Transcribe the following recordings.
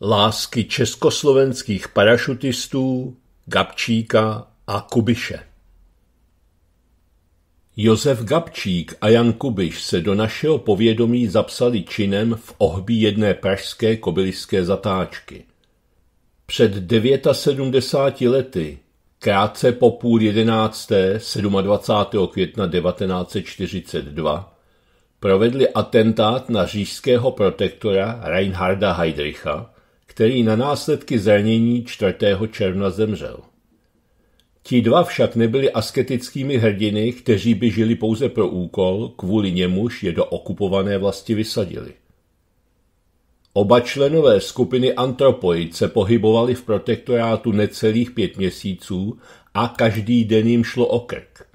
Lásky československých parašutistů Gabčíka a Kubiše Josef Gabčík a Jan Kubiš se do našeho povědomí zapsali činem v ohbí jedné pražské kobylské zatáčky. Před 79 lety, krátce po půl jedenácté 27. května 1942, provedli atentát na říšského protektora Reinharda Heydricha, který na následky zranění 4. června zemřel. Ti dva však nebyli asketickými hrdiny, kteří by žili pouze pro úkol, kvůli němuž je do okupované vlasti vysadili. Oba členové skupiny Antropoid se pohybovali v protektorátu necelých pět měsíců a každý den jim šlo o krk.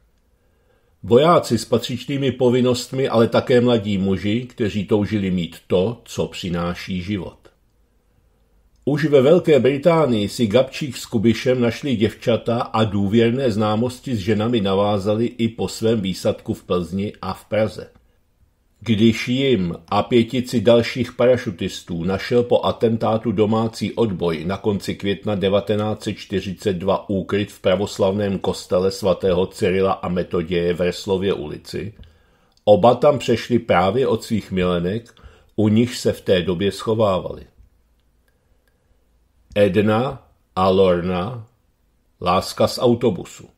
Vojáci s patřičnými povinnostmi, ale také mladí muži, kteří toužili mít to, co přináší život. Už ve Velké Británii si Gabčík s Kubišem našli děvčata a důvěrné známosti s ženami navázali i po svém výsadku v Plzni a v Praze. Když jim a pětici dalších parašutistů našel po atentátu domácí odboj na konci května 1942 úkryt v pravoslavném kostele svatého Cyrila a Metoděje v Reslově ulici, oba tam přešli právě od svých milenek, u nich se v té době schovávali. Edna a Lorna Láska z autobusu.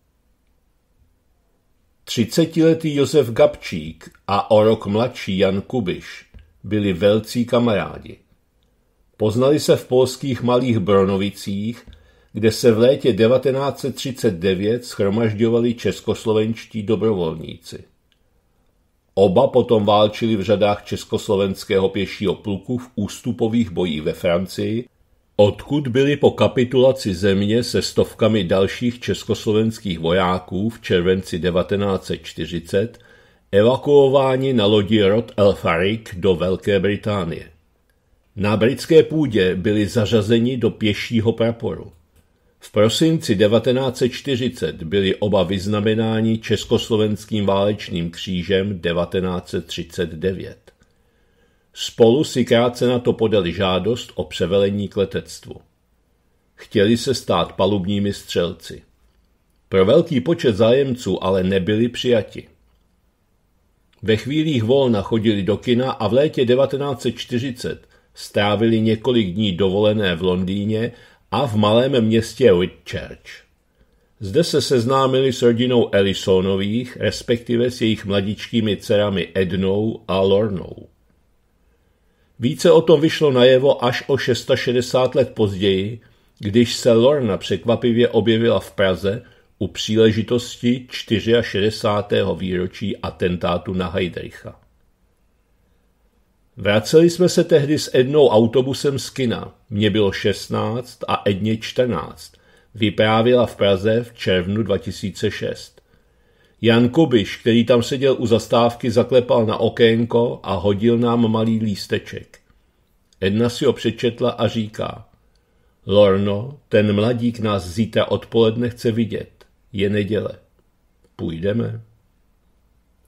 Třicetiletý Josef Gabčík a o rok mladší Jan Kubiš byli velcí kamarádi. Poznali se v polských Malých Bronovicích, kde se v létě 1939 schromažďovali českoslovenští dobrovolníci. Oba potom válčili v řadách československého pěšího pluku v ústupových bojích ve Francii odkud byly po kapitulaci země se stovkami dalších československých vojáků v červenci 1940 evakuováni na lodi Rod El Farik do Velké Británie. Na britské půdě byli zařazeni do pěšího praporu. V prosinci 1940 byli oba vyznamenáni československým válečným křížem 1939. Spolu si krátce na to podali žádost o převelení k letectvu. Chtěli se stát palubními střelci. Pro velký počet zájemců ale nebyli přijati. Ve chvílích volna chodili do kina a v létě 1940 strávili několik dní dovolené v Londýně a v malém městě Whitchurch. Zde se seznámili s rodinou Ellisonových, respektive s jejich mladičkými dcerami Ednou a Lornou. Více o tom vyšlo najevo až o 660 let později, když se Lorna překvapivě objevila v Praze u příležitosti 64. výročí atentátu na Heidricha. Vraceli jsme se tehdy s jednou autobusem z kina. Mně bylo 16 a Edně 14. Vyprávila v Praze v červnu 2006. Jan Kubiš, který tam seděl u zastávky, zaklepal na okénko a hodil nám malý lísteček. Edna si ho přečetla a říká, Lorno, ten mladík nás zítra odpoledne chce vidět. Je neděle. Půjdeme.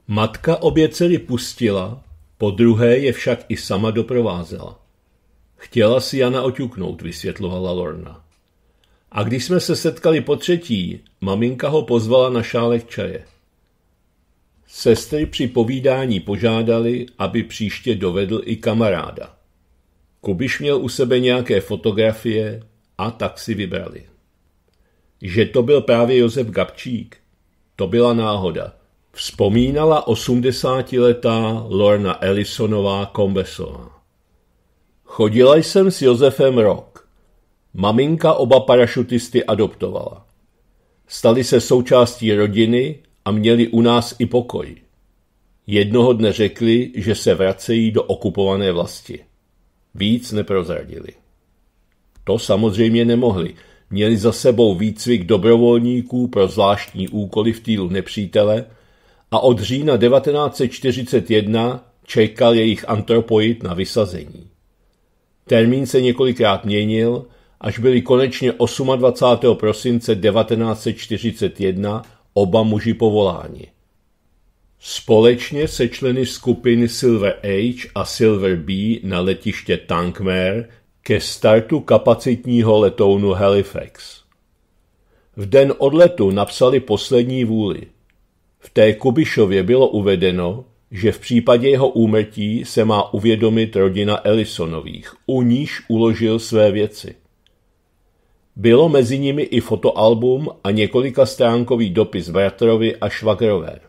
Matka obě dcery pustila, po druhé je však i sama doprovázela. Chtěla si Jana oťuknout, vysvětlovala Lorna. A když jsme se setkali po třetí, maminka ho pozvala na šálek čaje. Sestry při povídání požádali, aby příště dovedl i kamaráda. Kubiš měl u sebe nějaké fotografie a tak si vybrali. Že to byl právě Josef Gabčík, to byla náhoda. Vzpomínala 80-letá Lorna Ellisonová Kombesová. Chodila jsem s Josefem rok. Maminka oba parašutisty adoptovala. Stali se součástí rodiny a měli u nás i pokoj. Jednoho dne řekli, že se vracejí do okupované vlasti. Víc neprozradili. To samozřejmě nemohli. Měli za sebou výcvik dobrovolníků pro zvláštní úkoly v týlu nepřítele a od října 1941 čekal jejich antropoid na vysazení. Termín se několikrát měnil, až byli konečně 28. prosince 1941 oba muži povoláni. Společně se členy skupin Silver H a Silver B na letiště Tankmer ke startu kapacitního letounu Halifax. V den odletu napsali poslední vůli. V té Kubišově bylo uvedeno, že v případě jeho úmrtí se má uvědomit rodina Ellisonových, u níž uložil své věci. Bylo mezi nimi i fotoalbum a několika stránkový dopis bratrovi a švagrové.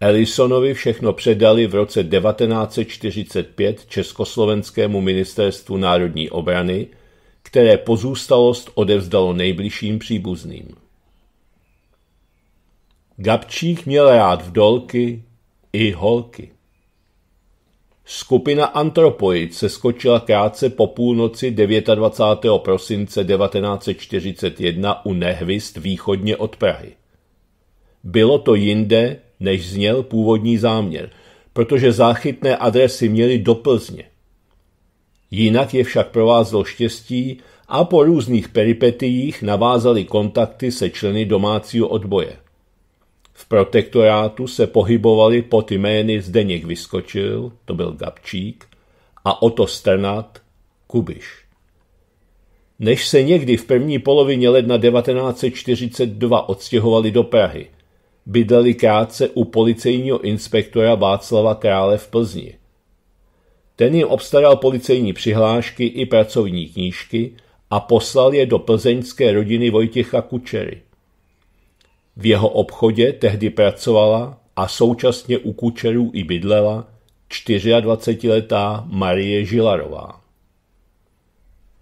Ellisonovi všechno předali v roce 1945 Československému ministerstvu národní obrany, které pozůstalost odevzdalo nejbližším příbuzným. Gabčík měl rád vdolky i holky. Skupina se skočila krátce po půlnoci 29. prosince 1941 u Nehvist východně od Prahy. Bylo to jinde, než zněl původní záměr, protože záchytné adresy měly do Plzně. Jinak je však provázlo štěstí a po různých peripetiích navázali kontakty se členy domácího odboje. V protektorátu se pohybovali pod jmény Zdeněk Vyskočil, to byl Gabčík, a Oto Strnat, Kubiš. Než se někdy v první polovině ledna 1942 odstěhovali do Prahy, bydleli krátce u policejního inspektora Václava Krále v Plzni. Ten jim obstaral policejní přihlášky i pracovní knížky a poslal je do plzeňské rodiny Vojtěcha Kučery. V jeho obchodě tehdy pracovala a současně u Kučerů i bydlela 24-letá Marie Žilarová.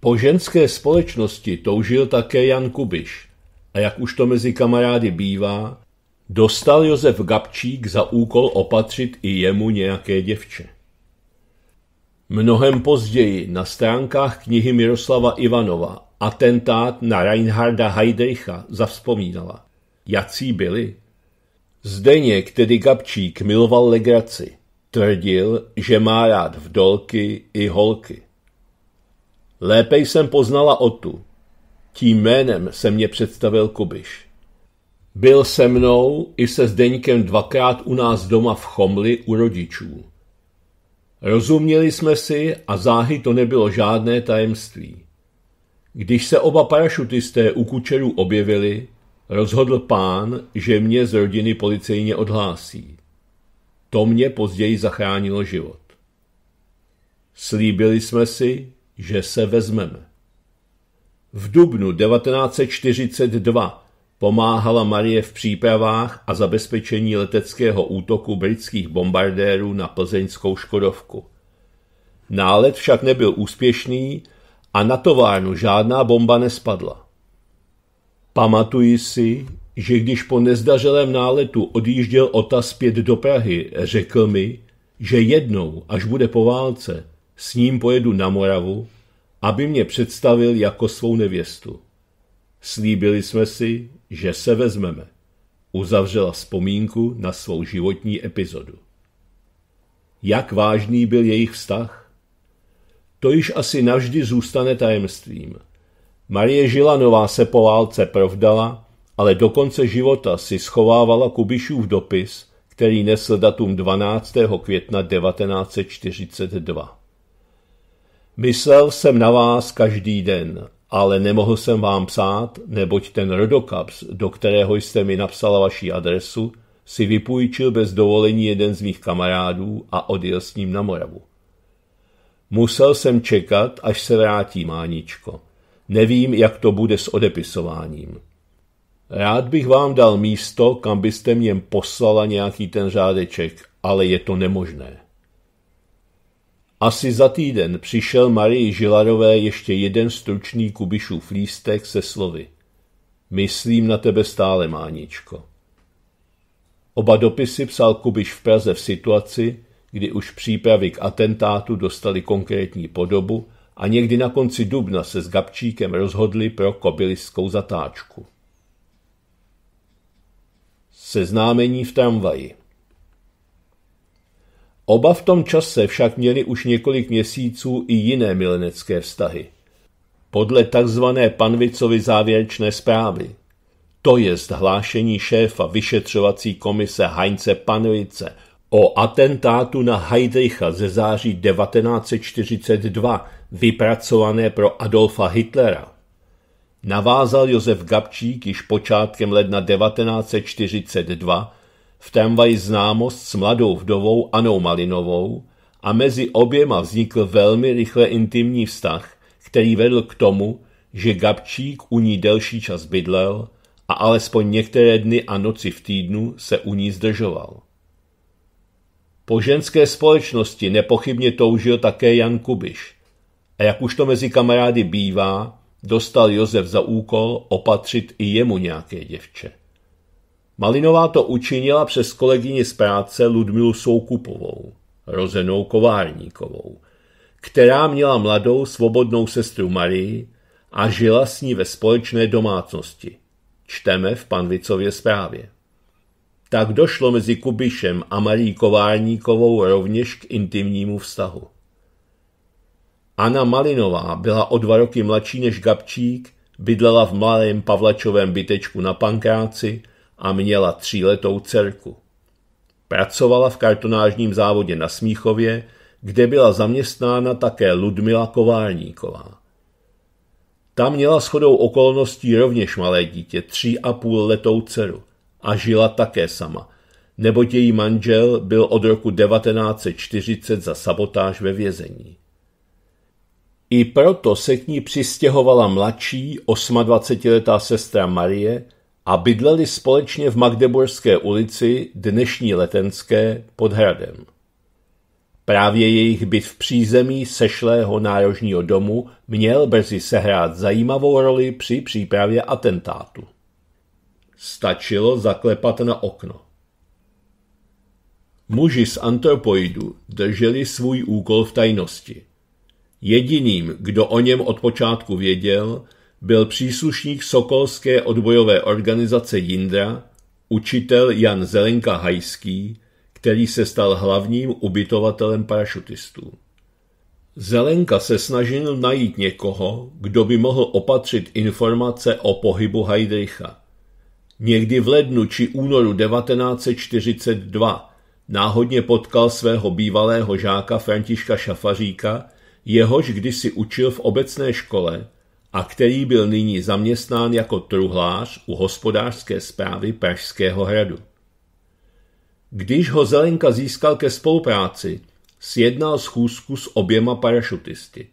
Po ženské společnosti toužil také Jan Kubiš a jak už to mezi kamarády bývá, dostal Josef Gabčík za úkol opatřit i jemu nějaké děvče. Mnohem později na stránkách knihy Miroslava Ivanova atentát na Reinharda Heidricha zavzpomínala jací byli. Zdeněk, tedy Gabčík, miloval legraci. Tvrdil, že má rád vdolky i holky. Lépe jsem poznala Otu. Tím jménem se mě představil Kubiš. Byl se mnou i se Zdeňkem dvakrát u nás doma v Chomli u rodičů. Rozuměli jsme si a záhy to nebylo žádné tajemství. Když se oba parašutisté u kučerů objevili, Rozhodl pán, že mě z rodiny policejně odhlásí. To mě později zachránilo život. Slíbili jsme si, že se vezmeme. V dubnu 1942 pomáhala Marie v přípravách a zabezpečení leteckého útoku britských bombardérů na plzeňskou Škodovku. Nálet však nebyl úspěšný a na továrnu žádná bomba nespadla. Pamatuji si, že když po nezdařelém náletu odjížděl Ota zpět do Prahy, řekl mi, že jednou, až bude po válce, s ním pojedu na Moravu, aby mě představil jako svou nevěstu. Slíbili jsme si, že se vezmeme. Uzavřela vzpomínku na svou životní epizodu. Jak vážný byl jejich vztah? To již asi navždy zůstane tajemstvím – Marie Žilanová se po válce provdala, ale do konce života si schovávala Kubišův dopis, který nesl datum 12. května 1942. Myslel jsem na vás každý den, ale nemohl jsem vám psát, neboť ten rodokaps, do kterého jste mi napsala vaši adresu, si vypůjčil bez dovolení jeden z mých kamarádů a odjel s ním na Moravu. Musel jsem čekat, až se vrátí Máničko – Nevím, jak to bude s odepisováním. Rád bych vám dal místo, kam byste mě poslala nějaký ten řádeček, ale je to nemožné. Asi za týden přišel Marii Žilarové ještě jeden stručný kubišův lístek se slovy. Myslím na tebe stále, Máničko. Oba dopisy psal Kubiš v Praze v situaci, kdy už přípravy k atentátu dostali konkrétní podobu a někdy na konci dubna se s Gabčíkem rozhodli pro kobyliskou zatáčku. Seznámení v tramvaji Oba v tom čase však měli už několik měsíců i jiné milenecké vztahy. Podle takzvané Panvicovy závěrečné zprávy, to je hlášení šéfa vyšetřovací komise Heinze Panvice O atentátu na Heidricha ze září 1942, vypracované pro Adolfa Hitlera, navázal Josef Gabčík již počátkem ledna 1942 v tramvaji známost s mladou vdovou Anou Malinovou a mezi oběma vznikl velmi rychle intimní vztah, který vedl k tomu, že Gabčík u ní delší čas bydlel a alespoň některé dny a noci v týdnu se u ní zdržoval. Po ženské společnosti nepochybně toužil také Jan Kubiš. A jak už to mezi kamarády bývá, dostal Josef za úkol opatřit i jemu nějaké děvče. Malinová to učinila přes kolegyni z práce Ludmilu Soukupovou, rozenou Kovárníkovou, která měla mladou svobodnou sestru Marii a žila s ní ve společné domácnosti. Čteme v Panvicově zprávě tak došlo mezi Kubišem a Marí Kovárníkovou rovněž k intimnímu vztahu. Anna Malinová byla o dva roky mladší než Gabčík, bydlela v malém Pavlačovém bytečku na Pankráci a měla tříletou dcerku. Pracovala v kartonážním závodě na Smíchově, kde byla zaměstnána také Ludmila Kovárníková. Tam měla shodou okolností rovněž malé dítě, tří a půl letou dceru – a žila také sama, neboť její manžel byl od roku 1940 za sabotáž ve vězení. I proto se k ní přistěhovala mladší 28-letá sestra Marie a bydleli společně v Magdeburské ulici, dnešní Letenské, pod hradem. Právě jejich byt v přízemí sešlého nárožního domu měl brzy sehrát zajímavou roli při přípravě atentátu. Stačilo zaklepat na okno. Muži z antropoidu drželi svůj úkol v tajnosti. Jediným, kdo o něm od počátku věděl, byl příslušník Sokolské odbojové organizace Jindra, učitel Jan Zelenka Hajský, který se stal hlavním ubytovatelem parašutistů. Zelenka se snažil najít někoho, kdo by mohl opatřit informace o pohybu Heidricha. Někdy v lednu či únoru 1942 náhodně potkal svého bývalého žáka Františka Šafaříka, jehož kdysi učil v obecné škole a který byl nyní zaměstnán jako truhlář u hospodářské zprávy Pražského hradu. Když ho Zelenka získal ke spolupráci, sjednal schůzku s oběma parašutisty.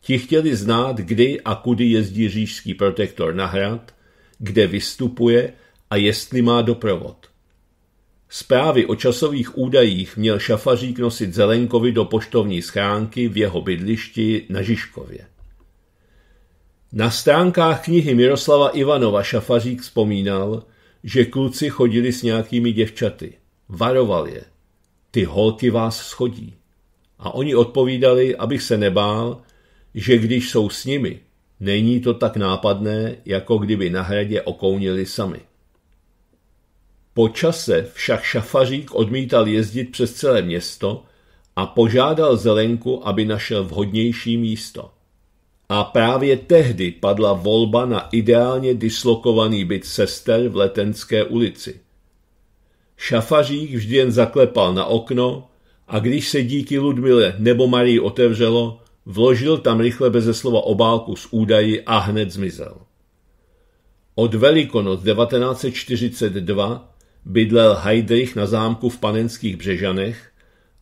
Ti chtěli znát, kdy a kudy jezdí říšský protektor na hrad kde vystupuje a jestli má doprovod. Zprávy o časových údajích měl šafařík nosit Zelenkovi do poštovní schránky v jeho bydlišti na Žižkově. Na stránkách knihy Miroslava Ivanova šafařík vzpomínal, že kluci chodili s nějakými děvčaty. Varoval je. Ty holky vás schodí. A oni odpovídali, abych se nebál, že když jsou s nimi, Není to tak nápadné, jako kdyby na hradě okounili sami. Po čase však šafařík odmítal jezdit přes celé město a požádal Zelenku, aby našel vhodnější místo. A právě tehdy padla volba na ideálně dislokovaný byt sester v Letenské ulici. Šafařík vždy jen zaklepal na okno a když se díky Ludmile nebo Marii otevřelo, vložil tam rychle beze slova obálku s údaji a hned zmizel. Od Velikonoc 1942 bydlel Heidrich na zámku v Panenských Břežanech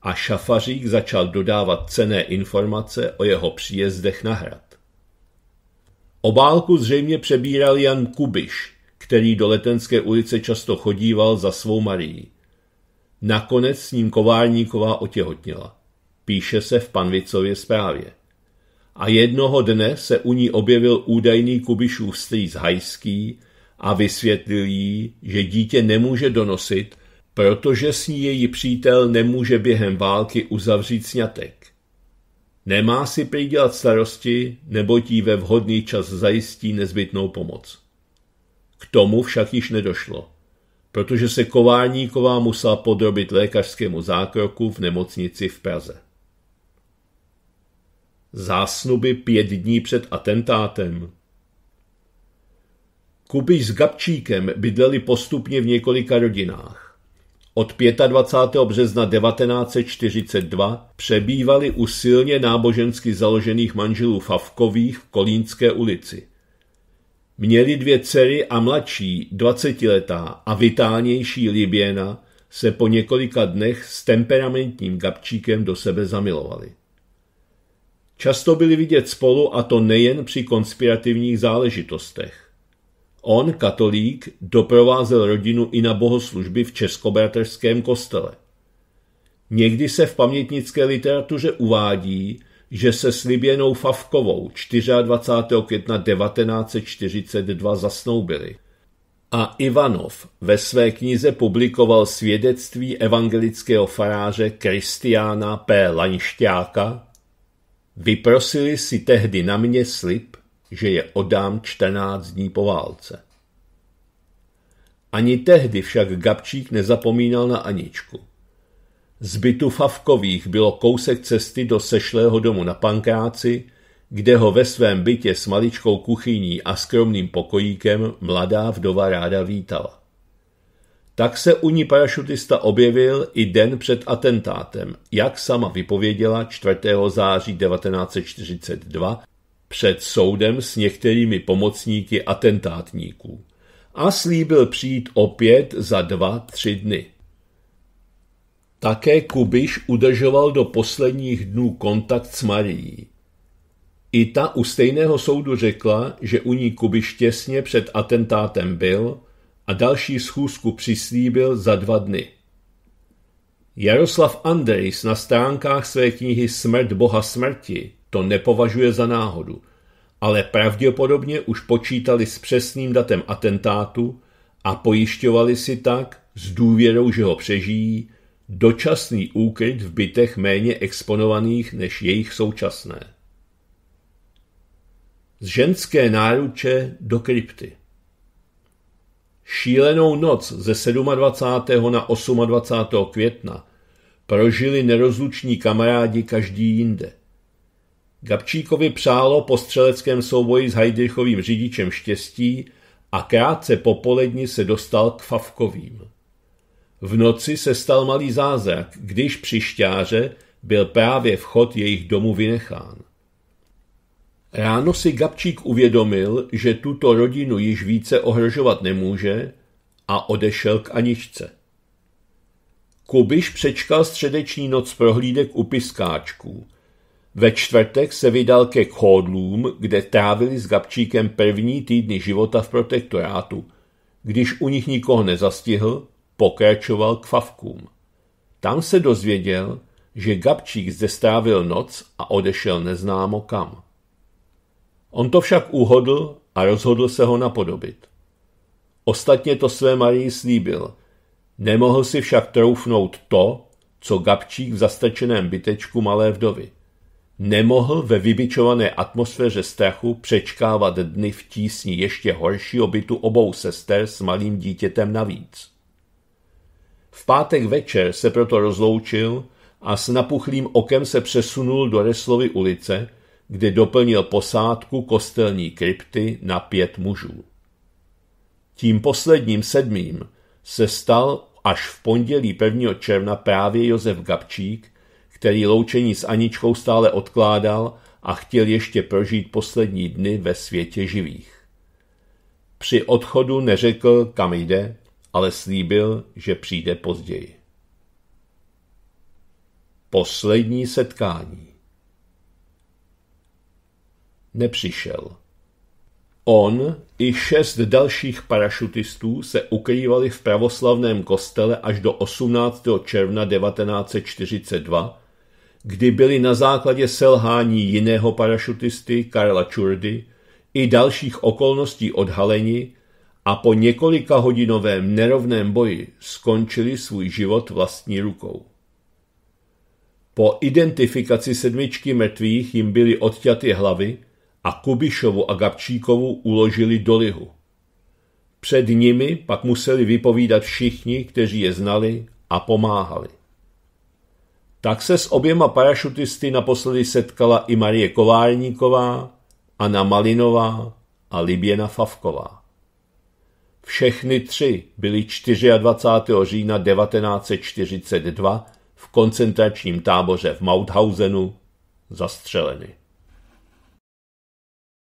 a šafařík začal dodávat cené informace o jeho příjezdech na hrad. Obálku zřejmě přebíral Jan Kubiš, který do Letenské ulice často chodíval za svou Marií. Nakonec s ním Kovárníková otěhotnila píše se v Panvicově zprávě. A jednoho dne se u ní objevil údajný Kubišův strýc Hajský a vysvětlil jí, že dítě nemůže donosit, protože s ní její přítel nemůže během války uzavřít sňatek. Nemá si přidělat starosti, nebo jí ve vhodný čas zajistí nezbytnou pomoc. K tomu však již nedošlo, protože se Kovárníková musela podrobit lékařskému zákroku v nemocnici v Praze zásnuby pět dní před atentátem. Kubiš s Gabčíkem bydleli postupně v několika rodinách. Od 25. března 1942 přebývali u silně nábožensky založených manželů Favkových v Kolínské ulici. Měli dvě dcery a mladší, 20-letá a vitálnější Liběna se po několika dnech s temperamentním Gabčíkem do sebe zamilovali. Často byli vidět spolu a to nejen při konspirativních záležitostech. On, katolík, doprovázel rodinu i na bohoslužby v českobraterském kostele. Někdy se v pamětnické literatuře uvádí, že se sliběnou Favkovou 24. května 1942 zasnoubili. A Ivanov ve své knize publikoval svědectví evangelického faráře Kristiána P. Lanšťáka, Vyprosili si tehdy na mě slib, že je odám 14 dní po válce. Ani tehdy však Gabčík nezapomínal na Aničku. Z bytu Favkových bylo kousek cesty do sešlého domu na Pankráci, kde ho ve svém bytě s maličkou kuchyní a skromným pokojíkem mladá vdova ráda vítala. Tak se u ní parašutista objevil i den před atentátem, jak sama vypověděla 4. září 1942 před soudem s některými pomocníky atentátníků a slíbil přijít opět za dva, tři dny. Také Kubiš udržoval do posledních dnů kontakt s Marií. I ta u stejného soudu řekla, že u ní Kubiš těsně před atentátem byl a další schůzku přislíbil za dva dny. Jaroslav Andrejs na stránkách své knihy Smrt boha smrti to nepovažuje za náhodu, ale pravděpodobně už počítali s přesným datem atentátu a pojišťovali si tak, s důvěrou, že ho přežijí, dočasný úkryt v bytech méně exponovaných než jejich současné. Z ženské náruče do krypty. Šílenou noc ze 27. na 28. května prožili nerozluční kamarádi každý jinde. Gabčíkovi přálo po střeleckém souboji s Heidrichovým řidičem štěstí a krátce popolední se dostal k Favkovým. V noci se stal malý zázrak, když při šťáře byl právě vchod jejich domu vynechán. Ráno si Gabčík uvědomil, že tuto rodinu již více ohrožovat nemůže a odešel k Aničce. Kubiš přečkal středeční noc prohlídek u piskáčků. Ve čtvrtek se vydal ke chodlům, kde trávili s Gabčíkem první týdny života v protektorátu. Když u nich nikoho nezastihl, pokračoval k Favkům. Tam se dozvěděl, že Gabčík zde strávil noc a odešel neznámo kam. On to však uhodl a rozhodl se ho napodobit. Ostatně to své Marii slíbil. Nemohl si však troufnout to, co Gabčík v zastrčeném bytečku malé vdovy. Nemohl ve vybičované atmosféře strachu přečkávat dny v tísni ještě horšího bytu obou sester s malým dítětem navíc. V pátek večer se proto rozloučil a s napuchlým okem se přesunul do Reslovy ulice, kdy doplnil posádku kostelní krypty na pět mužů. Tím posledním sedmým se stal až v pondělí 1. června právě Josef Gabčík, který loučení s Aničkou stále odkládal a chtěl ještě prožít poslední dny ve světě živých. Při odchodu neřekl, kam jde, ale slíbil, že přijde později. Poslední setkání nepřišel. On i šest dalších parašutistů se ukrývali v pravoslavném kostele až do 18. června 1942, kdy byli na základě selhání jiného parašutisty Karla Čurdy i dalších okolností odhaleni a po několika hodinovém nerovném boji skončili svůj život vlastní rukou. Po identifikaci sedmičky mrtvých jim byly odťaty hlavy a Kubišovu a Gabčíkovu uložili do lihu. Před nimi pak museli vypovídat všichni, kteří je znali a pomáhali. Tak se s oběma parašutisty naposledy setkala i Marie Kovárníková, Anna Malinová a Liběna Favková. Všechny tři byly 24. října 1942 v koncentračním táboře v Mauthausenu zastřeleny.